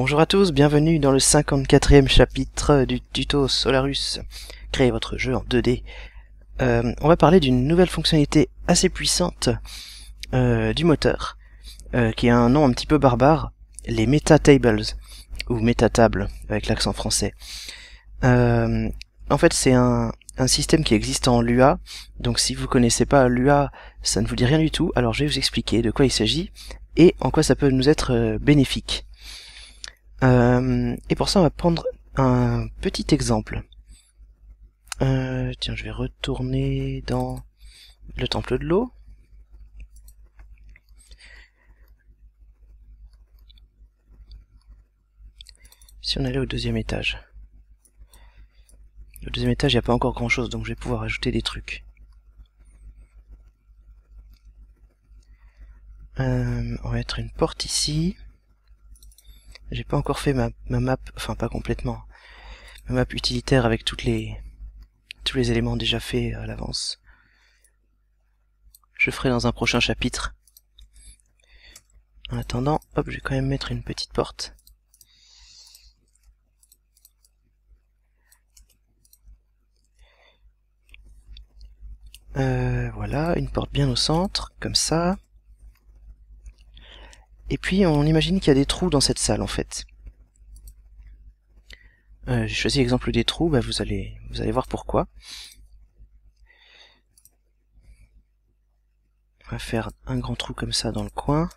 Bonjour à tous, bienvenue dans le 54e chapitre du tuto Solarus. créer votre jeu en 2D. Euh, on va parler d'une nouvelle fonctionnalité assez puissante euh, du moteur, euh, qui a un nom un petit peu barbare, les meta tables, ou meta avec l'accent français. en fait, c'est un, un système qui existe en Lua. Donc si vous connaissez pas Lua, ça ne vous dit rien du tout. Alors je vais vous expliquer de quoi il s'agit et en quoi ça peut nous être bénéfique. Euh, et pour ça, on va prendre un petit exemple. Euh, tiens, je vais retourner dans le temple de l'eau. Si on allait au deuxième étage. Au deuxième étage, il n'y a pas encore grand chose, donc je vais pouvoir ajouter des trucs. Euh, on va mettre une porte ici. J'ai pas encore fait ma, map, enfin pas complètement, ma map utilitaire avec toutes les tous les éléments déjà faits euh, à l'avance. Je ferai dans un prochain chapitre. En attendant, hop, je vais quand même mettre une petite porte. Euh, voilà, une porte bien au centre, comme ça. Et puis on imagine qu'il y a des trous dans cette salle en fait. Euh, j'ai choisi l'exemple des trous, bah, vous, allez, vous allez voir pourquoi. On va faire un grand trou comme ça dans le coin.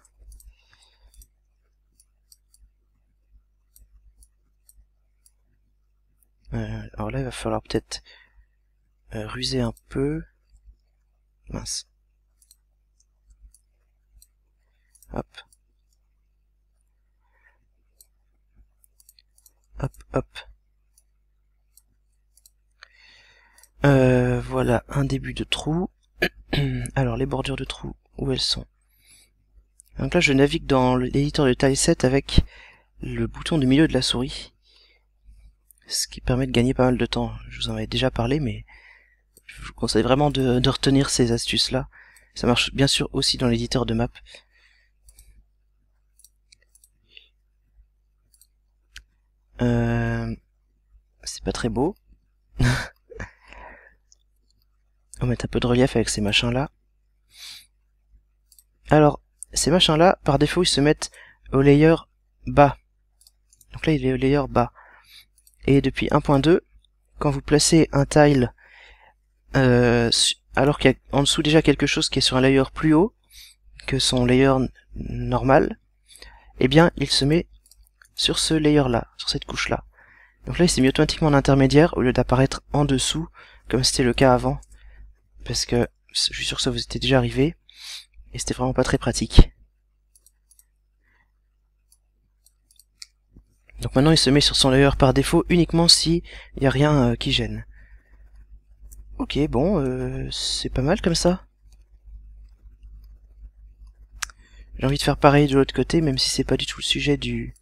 Euh, alors là, il va falloir peut-être euh, ruser un peu. Mince. Hop. hop, euh, voilà, un début de trou. Alors, les bordures de trou, où elles sont Donc là, je navigue dans l'éditeur de taille 7 avec le bouton du milieu de la souris. Ce qui permet de gagner pas mal de temps. Je vous en avais déjà parlé, mais je vous conseille vraiment de, de retenir ces astuces-là. Ça marche bien sûr aussi dans l'éditeur de map, Euh, c'est pas très beau. On va mettre un peu de relief avec ces machins-là. Alors, ces machins-là, par défaut, ils se mettent au layer bas. Donc là, il est au layer bas. Et depuis 1.2, quand vous placez un tile euh, alors qu'il y a en dessous déjà quelque chose qui est sur un layer plus haut que son layer normal, eh bien, il se met sur ce layer là, sur cette couche là. Donc là il s'est mis automatiquement en intermédiaire au lieu d'apparaître en dessous comme c'était le cas avant. Parce que je suis sûr que ça vous était déjà arrivé et c'était vraiment pas très pratique. Donc maintenant il se met sur son layer par défaut uniquement s'il n'y a rien euh, qui gêne. Ok bon, euh, c'est pas mal comme ça. J'ai envie de faire pareil de l'autre côté, même si c'est pas du tout le sujet du,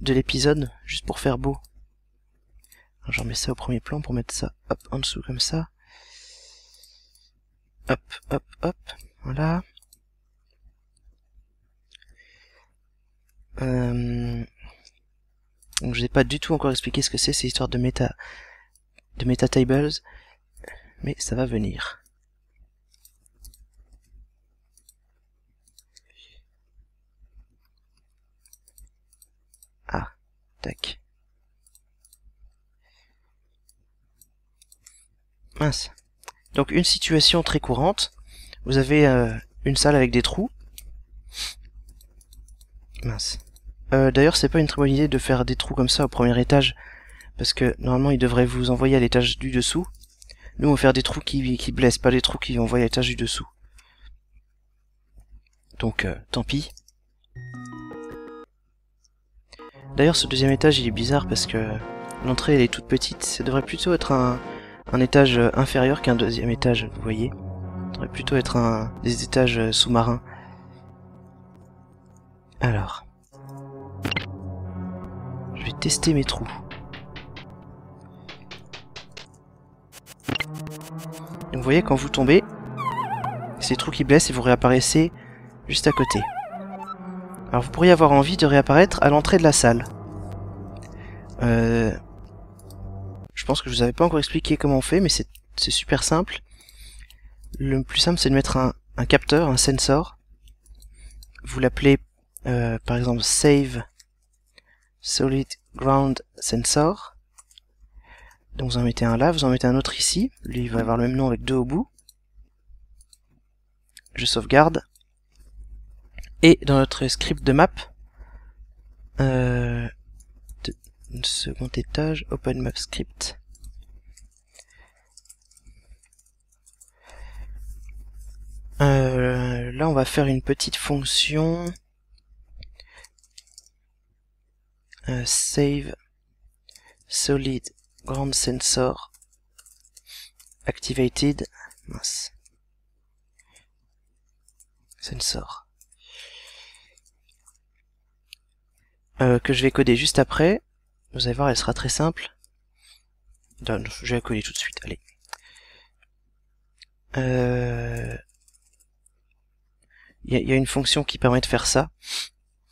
de l'épisode, juste pour faire beau. Je remets ça au premier plan pour mettre ça hop, en dessous comme ça. Hop, hop, hop, voilà. Euh, donc je n'ai pas du tout encore expliqué ce que c'est, ces histoires de méta, de tables, mais ça va venir. Mince. Donc une situation très courante. Vous avez euh, une salle avec des trous. Mince. Euh, d'ailleurs, c'est pas une très bonne idée de faire des trous comme ça au premier étage. Parce que normalement, ils devraient vous envoyer à l'étage du dessous. Nous, on va faire des trous qui, blessent, pas des trous qui envoient à l'étage du dessous. Donc, euh, tant pis. D'ailleurs, ce deuxième étage, il est bizarre parce que l'entrée, elle est toute petite. Ça devrait plutôt être un, étage inférieur qu'un deuxième étage, vous voyez. Ça devrait plutôt être un, des étages sous-marins. Alors. Je vais tester mes trous. vous voyez, quand vous tombez, c'est trous qui blessent et vous réapparaissez juste à côté. Alors vous pourriez avoir envie de réapparaître à l'entrée de la salle. Euh, je pense que je vous avais pas encore expliqué comment on fait, mais c'est super simple. Le plus simple, c'est de mettre un, capteur, un sensor. Vous l'appelez, euh, par exemple, Save Solid Ground Sensor. Donc vous en mettez un là, vous en mettez un autre ici. Lui, il va avoir le même nom avec deux au bout. Je sauvegarde et dans notre script de map, euh, second étage, open map script. Euh, là, on va faire une petite fonction euh, save solid ground sensor activated mince sensor Euh, que je vais coder juste après. Vous allez voir, elle sera très simple. Donc, je vais la coder tout de suite, allez. Il euh, y, y, a une fonction qui permet de faire ça,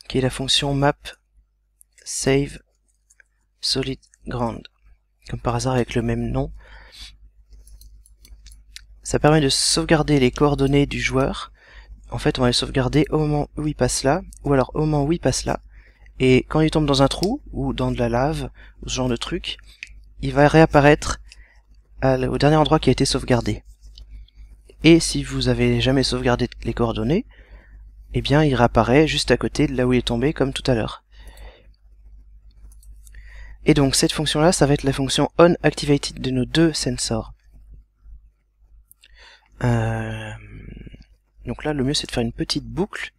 qui est la fonction map save solid ground. Comme par hasard avec le même nom. Ça permet de sauvegarder les coordonnées du joueur. En fait, on va les sauvegarder au moment où il passe là, ou alors au moment où il passe là. Et quand il tombe dans un trou, ou dans de la lave, ou ce genre de truc, il va réapparaître au dernier endroit qui a été sauvegardé. Et si vous avez jamais sauvegardé les coordonnées, eh bien il réapparaît juste à côté de là où il est tombé, comme tout à l'heure. Et donc cette fonction-là, ça va être la fonction onActivated de nos deux sensors. Euh, donc là, le mieux c'est de faire une petite boucle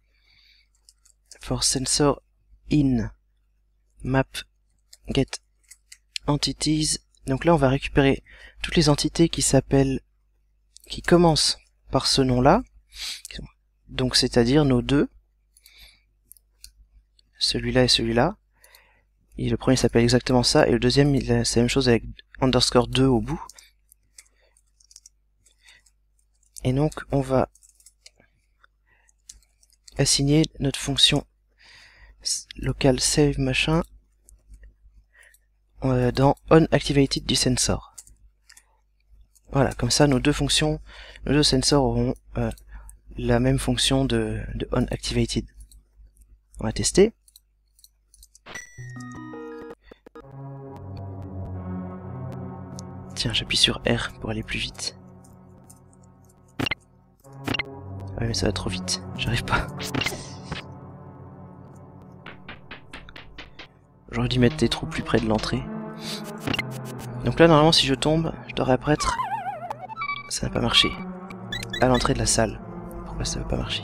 for sensor in map get entities. Donc là, on va récupérer toutes les entités qui s'appellent, qui commencent par ce nom-là. Donc c'est-à-dire nos deux. Celui-là et celui-là. Et le premier s'appelle exactement ça, et le deuxième, c'est la même chose avec underscore 2 au bout. Et donc, on va assigner notre fonction local save machin euh, dans on activated du sensor. Voilà, comme ça nos deux fonctions, nos deux sensors auront euh, la même fonction de, de on activated. On va tester. Tiens, j'appuie sur R pour aller plus vite. mais ça va trop vite, j'arrive pas. J'aurais dû mettre des trous plus près de l'entrée. Donc là, normalement, si je tombe, je devrais être... Ça n'a pas marché. À l'entrée de la salle. Pourquoi ça n'a pas marcher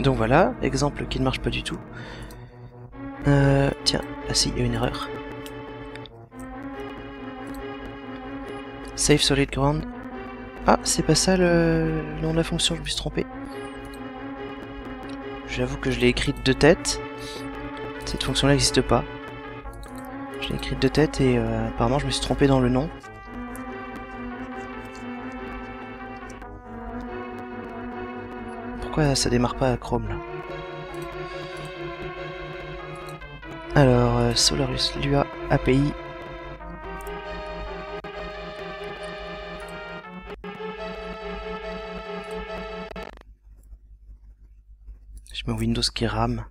Donc voilà, exemple qui ne marche pas du tout. Euh, tiens, ah si, il y a une erreur. Save solid ground. Ah, c'est pas ça le nom de la fonction, je me suis trompé. J'avoue que je l'ai écrite de tête. Cette fonction-là n'existe pas. Je l'ai écrite de tête et euh, apparemment je me suis trompé dans le nom. Pourquoi ça démarre pas à Chrome là Alors, Solarus euh, Solaris Lua API Windows qui rame.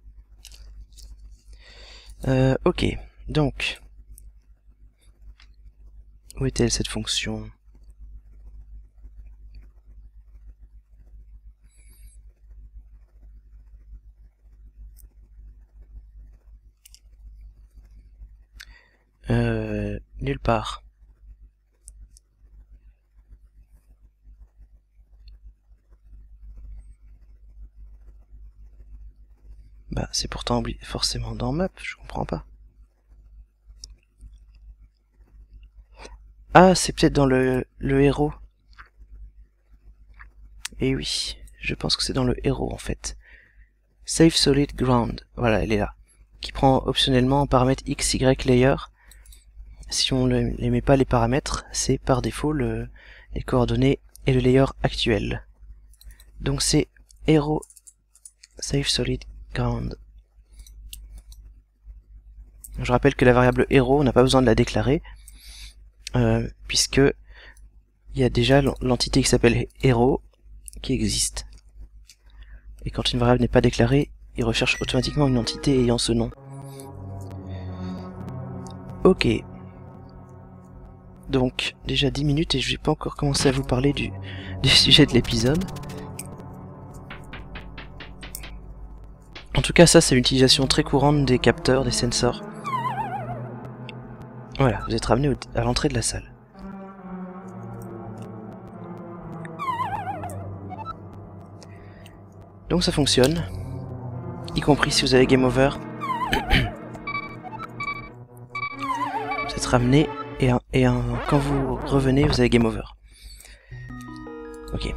Euh, ok, donc, où est-elle cette fonction euh, Nulle part. pourtant forcément dans map, je comprends pas. Ah, c'est peut-être dans le, le héros. Et eh oui, je pense que c'est dans le héros en fait. Safe Solid Ground, voilà, elle est là. Qui prend optionnellement en paramètre XY layer. Si on ne met pas les paramètres, c'est par défaut les coordonnées et le layer actuel. Donc c'est héros safe Solid Ground. Je rappelle que la variable héros, on n'a pas besoin de la déclarer, euh, puisque il y a déjà l'entité qui s'appelle héros qui existe. Et quand une variable n'est pas déclarée, il recherche automatiquement une entité ayant ce nom. Ok. Donc, déjà 10 minutes et je n'ai pas encore commencé à vous parler du, du sujet de l'épisode. En tout cas, ça c'est l'utilisation très courante des capteurs, des sensors. Voilà, vous êtes ramené à l'entrée de la salle. Donc ça fonctionne. Y compris si vous avez Game Over. vous êtes ramené et, et quand vous revenez, vous avez Game Over. Ok.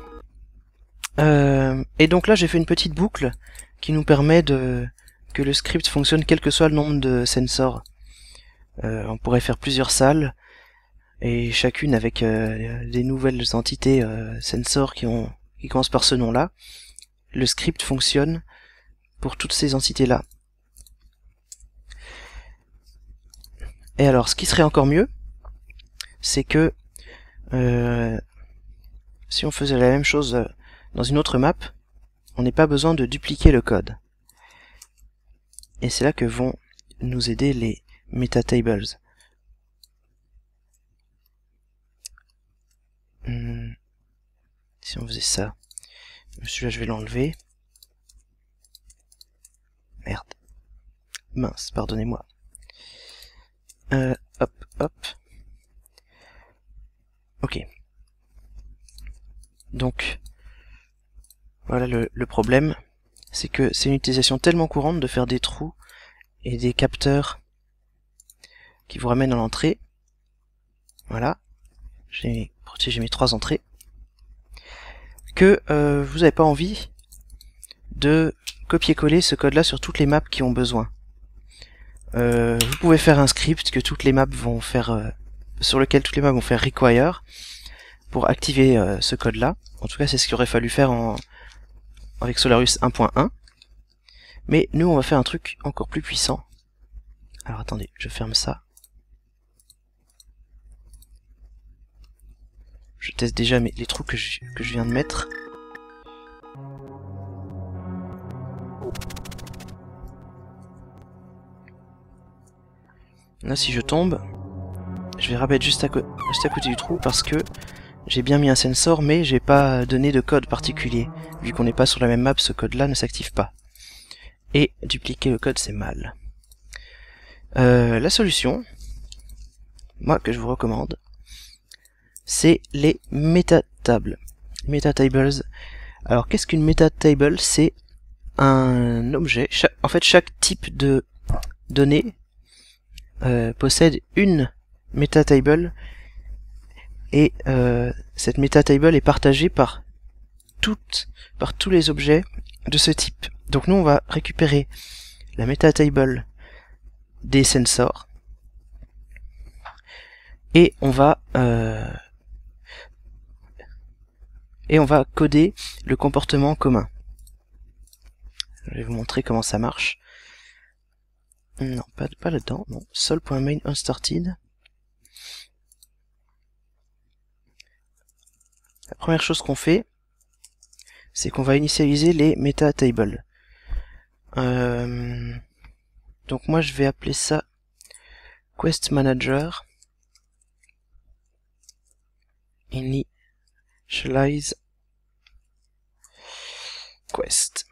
Euh, et donc là, j'ai fait une petite boucle qui nous permet de que le script fonctionne quel que soit le nombre de sensors euh, on pourrait faire plusieurs salles et chacune avec des euh, nouvelles entités euh, sensor qui ont qui commencent par ce nom-là. Le script fonctionne pour toutes ces entités-là. Et alors, ce qui serait encore mieux, c'est que si on faisait la même chose dans une autre map, on n'est pas besoin de dupliquer le code. Et c'est là que vont nous aider les meta tables hmm. si on faisait ça. Celui-là, je vais l'enlever. Merde. Mince, pardonnez-moi. Euh, hop, hop. Ok. Donc, voilà le, le problème. C'est que c'est une utilisation tellement courante de faire des trous et des capteurs qui vous ramène à l'entrée. Voilà. J'ai protégé mes trois entrées. Que euh, vous n'avez pas envie de copier-coller ce code-là sur toutes les maps qui ont besoin. Euh, vous pouvez faire un script que toutes les maps vont faire, euh, sur lequel toutes les maps vont faire require pour activer ce code-là. En tout cas, c'est ce qu'il aurait fallu faire en, avec Solarus 1.1. Mais nous, on va faire un truc encore plus puissant. Alors attendez, je ferme ça. Je teste déjà les trous que je, viens de mettre. Là, si je tombe, je vais rabattre juste à, côté du trou parce que j'ai bien mis un sensor, mais j'ai pas donné de code particulier. Vu qu'on n'est pas sur la même map, ce code-là ne s'active pas. Et dupliquer le code, c'est mal. Euh, la solution, moi que je vous recommande, c'est les métatables. Metatables. Alors qu'est-ce qu'une metatable C'est un objet. en fait, chaque type de données euh, possède une metatable et euh, cette metatable est partagée par toutes, par tous les objets de ce type. Donc nous, on va récupérer la metatable des sensors et on va euh, et on va coder le comportement commun. Je vais vous montrer comment ça marche. Non, pas, pas là-dedans. Non, sol.main La première chose qu'on fait, c'est qu'on va initialiser les meta tables. Euh, donc moi je vais appeler ça quest manager initialize Quest.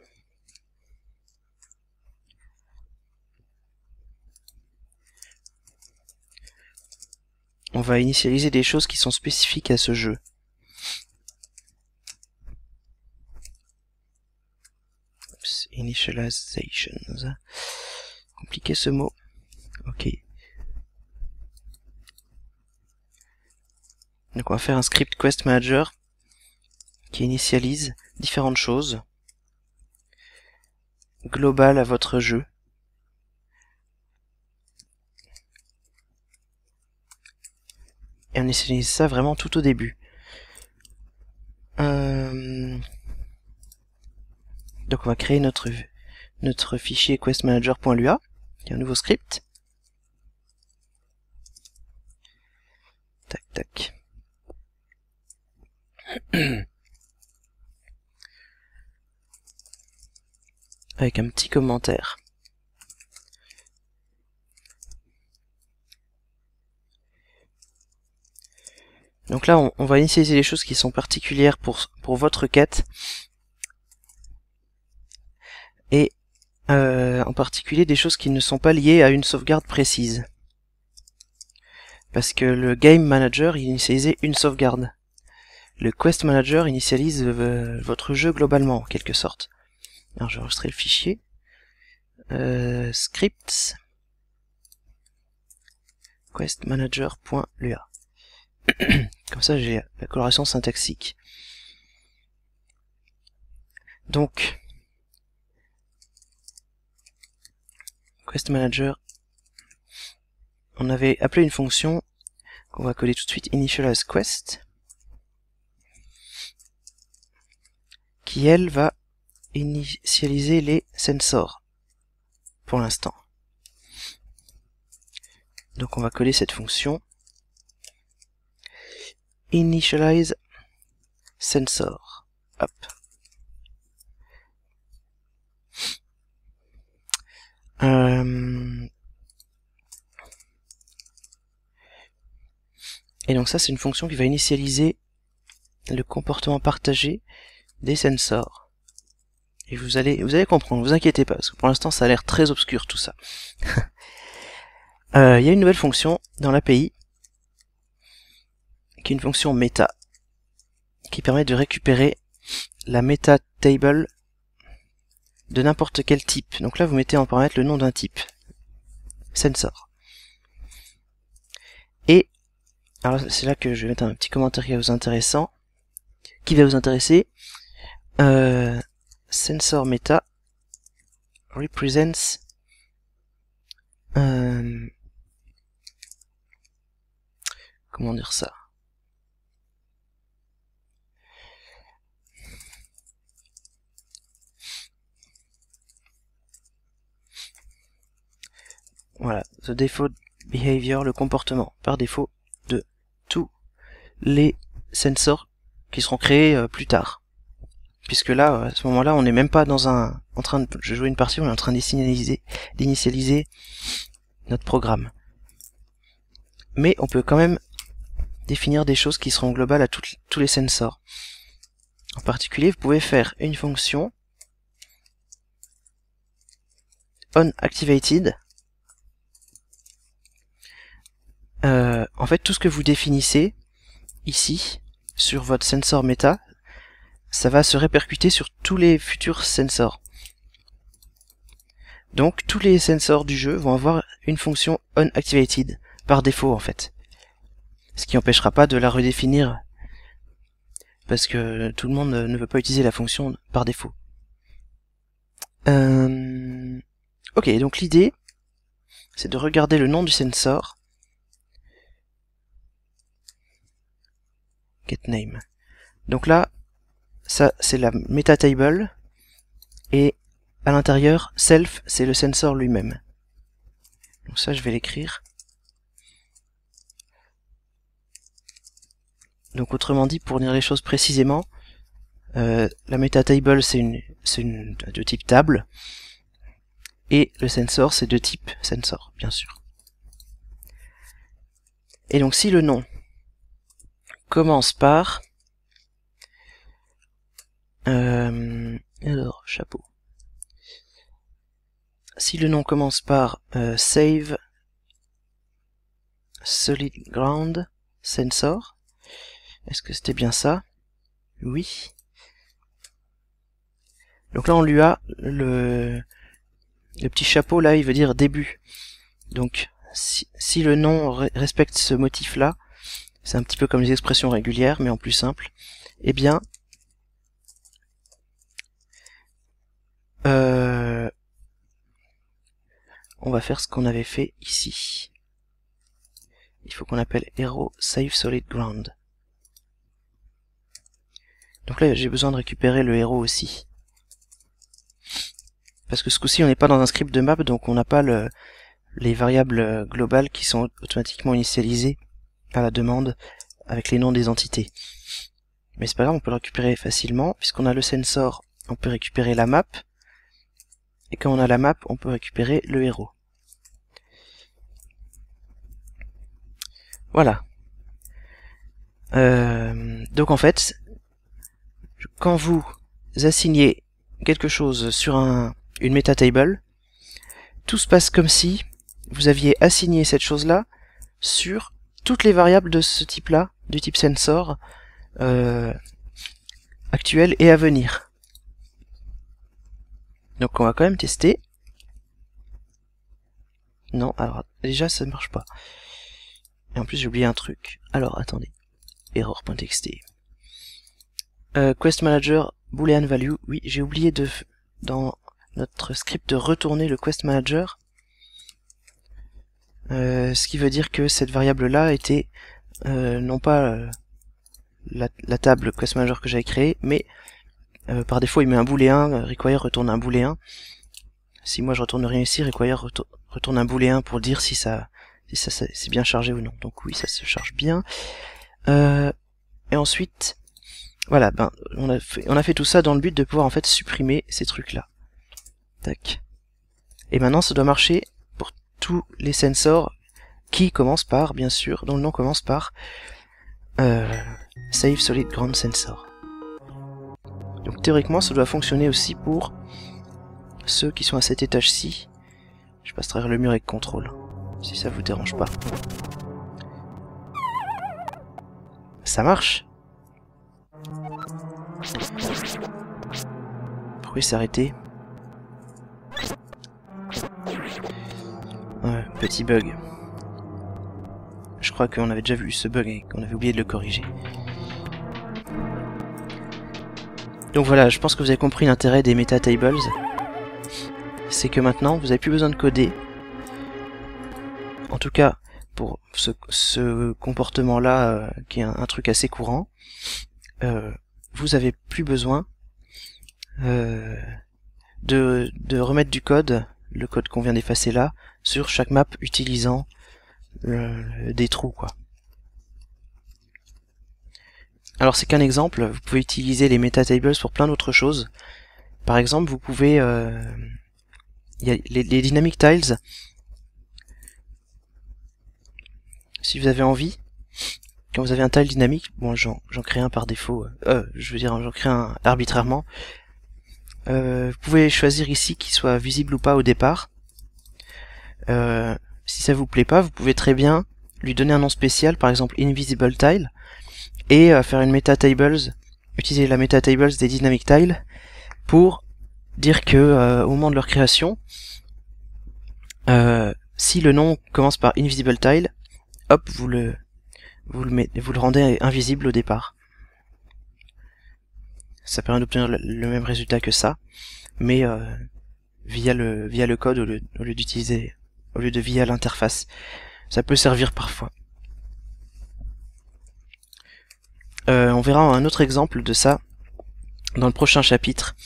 On va initialiser des choses qui sont spécifiques à ce jeu. Oops, initializations. Compliqué ce mot. Ok. Donc on va faire un script quest manager qui initialise différentes choses global à votre jeu. Et on essaye ça vraiment tout au début. Euh, donc on va créer notre, notre fichier questmanager.lua, qui est un nouveau script. Tac, tac. avec un petit commentaire. Donc là, on, va initialiser des choses qui sont particulières pour, pour votre quête. Et euh, en particulier des choses qui ne sont pas liées à une sauvegarde précise. Parce que le Game Manager il initialisait une sauvegarde. Le Quest Manager initialise votre jeu globalement, en quelque sorte. Alors vais enregistrer le fichier. Euh, scripts questmanager.lua. Comme ça j'ai la coloration syntaxique. Donc questmanager on avait appelé une fonction qu'on va coller tout de suite initializeQuest qui elle va initialiser les sensors pour l'instant. Donc on va coller cette fonction initialize sensor. Euh, et donc ça c'est une fonction qui va initialiser le comportement partagé des sensors. Et vous allez, vous allez comprendre, vous inquiétez pas, parce que pour l'instant ça a l'air très obscur tout ça. Euh, il y a une nouvelle fonction dans l'API, qui est une fonction meta, qui permet de récupérer la meta table de n'importe quel type. Donc là vous mettez en paramètre le nom d'un type, sensor. Et, alors c'est là que je vais mettre un petit commentaire qui va vous intéressant, qui va vous intéresser. Euh, sensor meta represents euh, comment dire ça voilà the default behavior le comportement par défaut de tous les sensors qui seront créés euh, plus tard puisque là, à ce moment-là, on n'est même pas dans un, en train de jouer une partie, on est en train d'initialiser notre programme. Mais on peut quand même définir des choses qui seront globales à tous les sensors. En particulier, vous pouvez faire une fonction onActivated. Euh, en fait, tout ce que vous définissez ici sur votre sensor meta, ça va se répercuter sur tous les futurs sensors. Donc tous les sensors du jeu vont avoir une fonction unactivated, par défaut en fait. Ce qui n'empêchera pas de la redéfinir parce que tout le monde ne veut pas utiliser la fonction par défaut. Euh, ok, donc l'idée c'est de regarder le nom du sensor. GetName. Donc là, ça c'est la meta table et à l'intérieur self c'est le sensor lui-même. Donc ça je vais l'écrire. Donc autrement dit pour dire les choses précisément, euh, la meta table c'est une, de type table et le sensor c'est de type sensor bien sûr. Et donc si le nom commence par euh, alors, chapeau. Si le nom commence par euh, save solid ground sensor, est-ce que c'était bien ça Oui. Donc là, on lui a le, le petit chapeau, là, il veut dire début. Donc, si, si le nom respecte ce motif-là, c'est un petit peu comme les expressions régulières, mais en plus simple, eh bien, Euh, on va faire ce qu'on avait fait ici. Il faut qu'on appelle Hero Save Solid Ground. Donc là, j'ai besoin de récupérer le héros aussi. Parce que ce coup-ci, on n'est pas dans un script de map, donc on n'a pas le, les variables globales qui sont automatiquement initialisées par la demande avec les noms des entités. Mais c'est pas grave, on peut le récupérer facilement. Puisqu'on a le sensor, on peut récupérer la map. Et quand on a la map, on peut récupérer le héros. Voilà. Euh, donc en fait, quand vous assignez quelque chose sur un, une meta table, tout se passe comme si vous aviez assigné cette chose-là sur toutes les variables de ce type-là, du type sensor, euh, actuel et à venir. Donc on va quand même tester. Non, alors déjà ça ne marche pas. Et en plus j'ai oublié un truc. Alors attendez. Error.txt. QuestManager euh, Quest Manager Value. Oui, j'ai oublié de dans notre script de retourner le Quest Manager. Euh, ce qui veut dire que cette variable-là était euh, non pas la, table QuestManager que j'avais créée, mais euh, par défaut, il met un boulet euh, 1, require retourne un boulet Si moi je retourne rien ici, require retourne un boulet pour dire si ça, si ça, c'est bien chargé ou non. Donc oui, ça se charge bien. Euh, et ensuite, voilà, ben on a fait, on a fait tout ça dans le but de pouvoir en fait supprimer ces trucs là. Tac. Et maintenant, ça doit marcher pour tous les sensors qui commencent par, bien sûr, dont le nom commence par euh, Save Solid Ground Sensor. Donc théoriquement, ça doit fonctionner aussi pour ceux qui sont à cet étage-ci. Je passe travers le mur avec contrôle, si ça vous dérange pas. Ça marche pouvez s'arrêter petit bug. Je crois qu'on avait déjà vu ce bug et qu'on avait oublié de le corriger. Donc voilà, je pense que vous avez compris l'intérêt des meta tables. C'est que maintenant, vous n'avez plus besoin de coder. En tout cas, pour ce, comportement-là, euh, qui est un, truc assez courant, euh, vous avez plus besoin euh, de, de, remettre du code, le code qu'on vient d'effacer là, sur chaque map utilisant des trous, quoi. Alors c'est qu'un exemple, vous pouvez utiliser les meta tables pour plein d'autres choses. Par exemple, vous pouvez... Euh, y a les, dynamic tiles, si vous avez envie, quand vous avez un tile dynamique, bon j'en crée un par défaut, euh, euh, je veux dire j'en crée un arbitrairement, euh, vous pouvez choisir ici qu'il soit visible ou pas au départ. Euh, si ça vous plaît pas, vous pouvez très bien lui donner un nom spécial, par exemple invisible tile, et euh, faire une meta tables, utiliser la meta tables des dynamic tiles pour dire que euh, au moment de leur création, euh, si le nom commence par invisible tile, hop, vous le, vous le, vous le rendez invisible au départ. Ça permet d'obtenir le même résultat que ça, mais via, le, via le code lieu d'utiliser, au lieu de via l'interface. Ça peut servir parfois. Euh, on verra un autre exemple de ça dans le prochain chapitre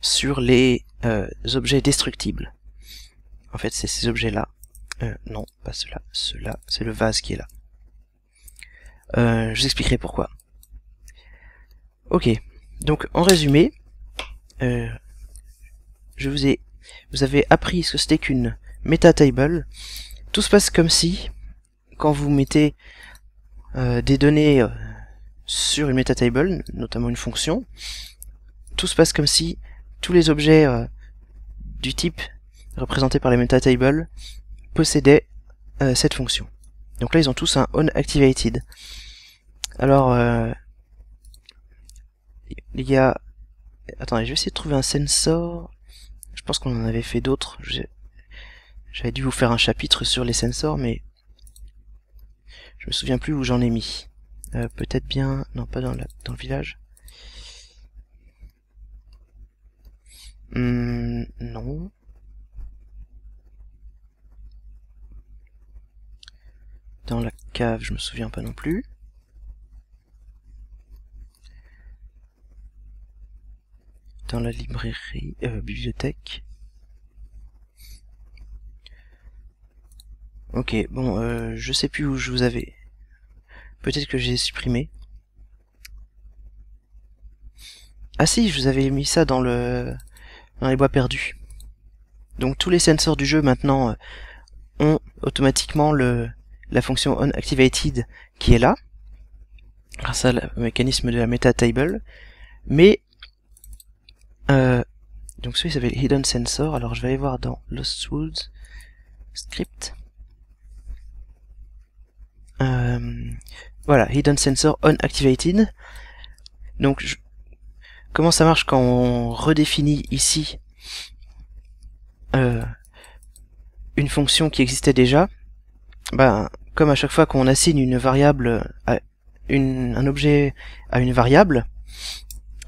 sur les euh, objets destructibles. En fait, c'est ces objets-là. Euh, non, pas ceux-là. Ceux-là, c'est le vase qui est là. je vous expliquerai pourquoi. Ok, donc en résumé, je vous ai, vous avez appris ce que c'était qu'une meta table. Tout se passe comme si, quand vous mettez des données sur une metatable, notamment une fonction, tout se passe comme si tous les objets euh, du type représentés par les metatables possédaient euh, cette fonction. Donc là, ils ont tous un onActivated. Alors, euh, il y a... Attendez, je vais essayer de trouver un sensor. Je pense qu'on en avait fait d'autres. J'avais dû vous faire un chapitre sur les sensors, mais je me souviens plus où j'en ai mis. Euh, peut-être bien... Non, pas dans, dans le village. Hmm, non. Dans la cave, je me souviens pas non plus. Dans la librairie, euh, bibliothèque. Ok, bon, euh, je sais plus où je vous avais. Peut-être que j'ai supprimé. Ah si, je vous avais mis ça dans le dans les bois perdus. Donc tous les sensors du jeu maintenant euh, ont automatiquement le la fonction onActivated qui est là, grâce au mécanisme de la meta table. Mais euh, donc celui s'appelle Hidden Sensor. Alors je vais aller voir dans Lost Woods script. Euh, voilà, Hidden Sensor On Donc, comment ça marche quand on redéfinit ici euh, une fonction qui existait déjà ben, Comme à chaque fois qu'on assigne une variable à un objet à une variable,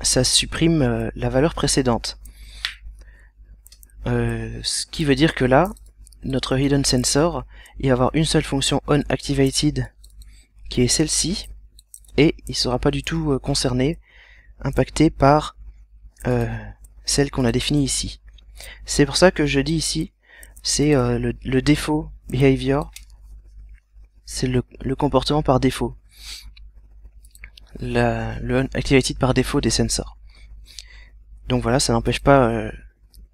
ça supprime euh, la valeur précédente. Euh, ce qui veut dire que là, notre hidden sensor, il va avoir une seule fonction onActivated qui est celle-ci, et il sera pas du tout euh, concerné, impacté par euh, celle qu'on a définie ici. C'est pour ça que je dis ici, c'est euh, le, défaut behavior, c'est le, comportement par défaut, la, le activated par défaut des sensors. Donc voilà, ça n'empêche pas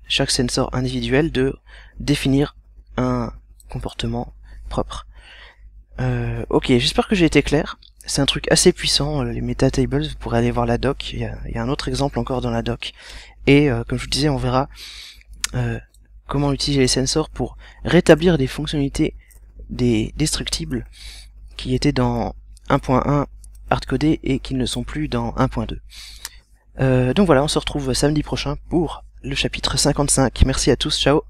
chaque sensor individuel de définir un comportement propre. Euh, ok, j'espère que j'ai été clair. C'est un truc assez puissant, euh, les meta tables, vous pourrez aller voir la doc, il y a, un autre exemple encore dans la doc. Et euh, comme je vous disais, on verra comment utiliser les sensors pour rétablir des fonctionnalités des destructibles qui étaient dans 1.1 hardcodé et qui ne sont plus dans 1.2. donc voilà, on se retrouve samedi prochain pour le chapitre 55. Merci à tous, ciao